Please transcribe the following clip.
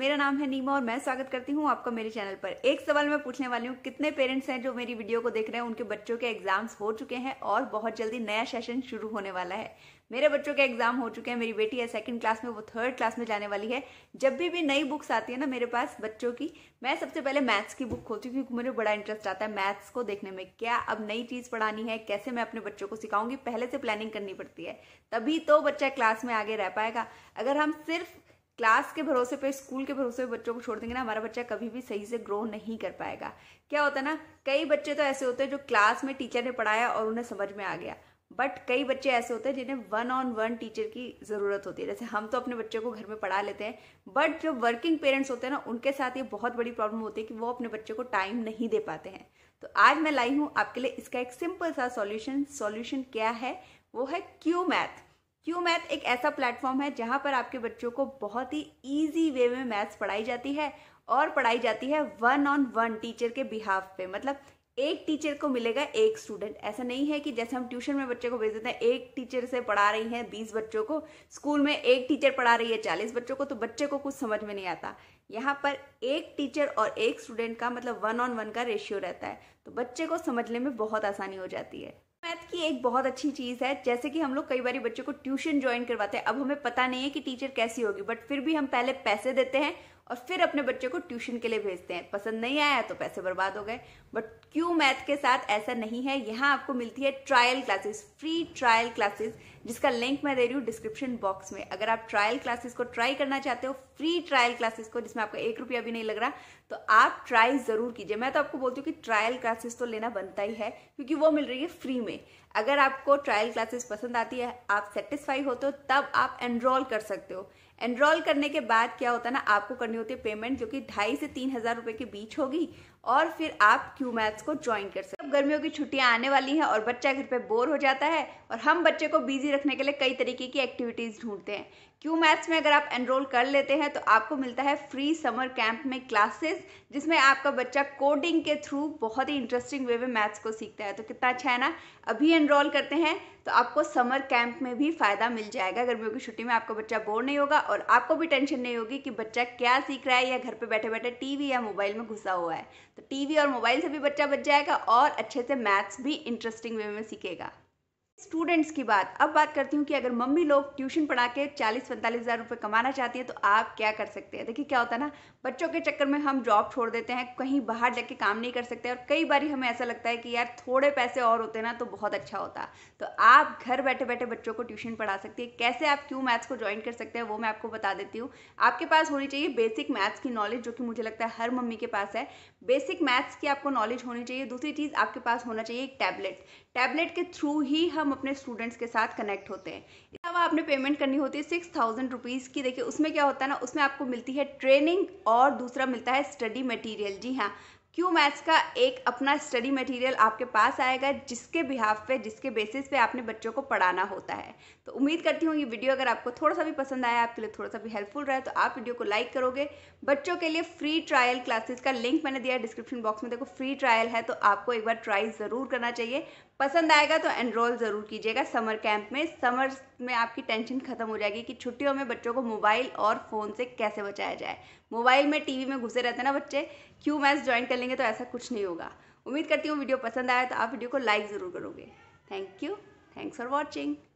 मेरा नाम है नीमा और मैं स्वागत करती हूँ आपका मेरे चैनल पर एक सवाल मैं पूछने वाली हूँ कितने पेरेंट्स हैं जो मेरी वीडियो को देख रहे हैं उनके बच्चों के एग्जाम्स हो चुके हैं और बहुत जल्दी नया सेशन शुरू होने वाला है मेरे बच्चों के एग्जाम हो चुके हैं मेरी बेटी है सेकंड क्लास में वो थर्ड क्लास में जाने वाली है जब भी भी नई बुक्स आती है ना मेरे पास बच्चों की मैं सबसे पहले मैथ्स की बुक खोलती हूँ क्योंकि मुझे बड़ा इंटरेस्ट आता है मैथ्स को देखने में क्या अब नई चीज़ पढ़ानी है कैसे मैं अपने बच्चों को सिखाऊंगी पहले से प्लानिंग करनी पड़ती है तभी तो बच्चा क्लास में आगे रह पाएगा अगर हम सिर्फ क्लास के भरोसे पे स्कूल के भरोसे पे बच्चों को छोड़ देंगे ना हमारा बच्चा कभी भी सही से ग्रो नहीं कर पाएगा क्या होता है ना कई बच्चे तो ऐसे होते हैं जो क्लास में टीचर ने पढ़ाया और उन्हें समझ में आ गया बट कई बच्चे ऐसे होते हैं जिन्हें वन ऑन वन टीचर की ज़रूरत होती है जैसे हम तो अपने बच्चे को घर में पढ़ा लेते हैं बट जो वर्किंग पेरेंट्स होते हैं ना उनके साथ ये बहुत बड़ी प्रॉब्लम होती है कि वो अपने बच्चे को टाइम नहीं दे पाते हैं तो आज मैं लाई हूँ आपके लिए इसका एक सिंपल सा सॉल्यूशन सॉल्यूशन क्या है वो है क्यू मैथ क्यू मैथ एक ऐसा प्लेटफॉर्म है जहां पर आपके बच्चों को बहुत ही ईजी वे में मैथ्स पढ़ाई जाती है और पढ़ाई जाती है वन ऑन वन टीचर के बिहाफ पे मतलब एक टीचर को मिलेगा एक स्टूडेंट ऐसा नहीं है कि जैसे हम ट्यूशन में बच्चे को भेज देते हैं एक टीचर से पढ़ा रही हैं बीस बच्चों को स्कूल में एक टीचर पढ़ा रही है चालीस बच्चों को तो बच्चे को कुछ समझ में नहीं आता यहाँ पर एक टीचर और एक स्टूडेंट का मतलब वन ऑन वन का रेशियो रहता है तो बच्चे को समझने में बहुत आसानी हो जाती है मैथ की एक बहुत अच्छी चीज़ है जैसे कि हम लोग कई बार बच्चों को ट्यूशन ज्वाइन करवाते हैं अब हमें पता नहीं है कि टीचर कैसी होगी बट फिर भी हम पहले पैसे देते हैं और फिर अपने बच्चे को ट्यूशन के लिए भेजते हैं पसंद नहीं आया तो पैसे बर्बाद हो गए बट क्यू मैथ के साथ ऐसा नहीं है यहाँ आपको मिलती है trial classes free trial classes जिसका लिंक मैं दे रही हूँ डिस्क्रिप्शन बॉक्स में अगर आप ट्रायल क्लासेस को ट्राई करना चाहते हो फ्री ट्रायल क्लासेस को जिसमें आपका एक रुपया भी नहीं लग रहा तो आप ट्राई जरूर कीजिए मैं तो आपको बोलती हूँ कि ट्रायल क्लासेस तो लेना बनता ही है क्योंकि वो मिल रही है फ्री में अगर आपको ट्रायल क्लासेस पसंद आती है आप सेटिस्फाई होते हो तब आप एनरोल कर सकते हो एनरोल करने के बाद क्या होता है ना आपको करनी होती है पेमेंट जो कि ढाई से तीन हज़ार रुपए के बीच होगी और फिर आप क्यू मैथ्स को ज्वाइन कर सकते गर्मियों की छुट्टियां आने वाली हैं और बच्चा घर पे बोर हो जाता है और हम बच्चे को बिजी रखने के लिए कई तरीके की एक्टिविटीज़ ढूंढते हैं क्यू मैथ्स में अगर आप एनरोल कर लेते हैं तो आपको मिलता है फ्री समर कैंप में क्लासेस जिसमें आपका बच्चा कोडिंग के थ्रू बहुत ही इंटरेस्टिंग वे में मैथ्स को सीखता है तो कितना अच्छा है ना अभी एनरोल करते हैं तो आपको समर कैंप में भी फ़ायदा मिल जाएगा गर्मियों की छुट्टी में आपका बच्चा बोर नहीं होगा और आपको भी टेंशन नहीं होगी कि बच्चा क्या सीख रहा है या घर पर बैठे बैठे टीवी या मोबाइल में घुसा हुआ है तो टीवी और मोबाइल से भी बच्चा बच जाएगा और अच्छे से मैथ्स भी इंटरेस्टिंग वे में सीखेगा स्टूडेंट्स की बात अब बात करती हूँ कि अगर मम्मी लोग ट्यूशन पढ़ा के चालीस पैंतालीस हज़ार रुपये कमाना चाहती है तो आप क्या कर सकते हैं देखिए क्या होता है ना बच्चों के चक्कर में हम जॉब छोड़ देते हैं कहीं बाहर जाके काम नहीं कर सकते और कई बार हमें ऐसा लगता है कि यार थोड़े पैसे और होते ना तो बहुत अच्छा होता तो आप घर बैठे बैठे बच्चों को ट्यूशन पढ़ा सकती है कैसे आप क्यों मैथ्स को ज्वाइन कर सकते हैं वो मैं आपको बता देती हूँ आपके पास होनी चाहिए बेसिक मैथ्स की नॉलेज जो कि मुझे लगता है हर मम्मी के पास है बेसिक मैथ्स की आपको नॉलेज होनी चाहिए दूसरी चीज़ आपके पास होना चाहिए एक टैबलेट टैबलेट के थ्रू ही हम हम अपने स्टूडेंट्स के साथ कनेक्ट होते हैं इसके अलावा आपने पेमेंट करनी होती है सिक्स थाउजेंड रुपीज़ की देखिए उसमें क्या होता है ना उसमें आपको मिलती है ट्रेनिंग और दूसरा मिलता है स्टडी मटेरियल जी हाँ क्यू मैथ्स का एक अपना स्टडी मटेरियल आपके पास आएगा जिसके बिहाफ पे जिसके बेसिस पे आपने बच्चों को पढ़ाना होता है तो उम्मीद करती हूँ ये वीडियो अगर आपको थोड़ा सा भी पसंद आया आपके लिए थोड़ा सा भी हेल्पफुल रहा तो आप वीडियो को लाइक करोगे बच्चों के लिए फ्री ट्रायल क्लासेस का लिंक मैंने दिया डिस्क्रिप्शन बॉक्स में देखो फ्री ट्रायल है तो आपको एक बार ट्राई ज़रूर करना चाहिए पसंद आएगा तो एनरोल ज़रूर कीजिएगा समर कैंप में समर में आपकी टेंशन खत्म हो जाएगी कि छुट्टियों में बच्चों को मोबाइल और फ़ोन से कैसे बचाया जाए मोबाइल में टीवी में घुसे रहते हैं ना बच्चे क्यू मैच ज्वाइन कर लेंगे तो ऐसा कुछ नहीं होगा उम्मीद करती हूँ वीडियो पसंद आया तो आप वीडियो को लाइक ज़रूर करोगे thank you thanks for watching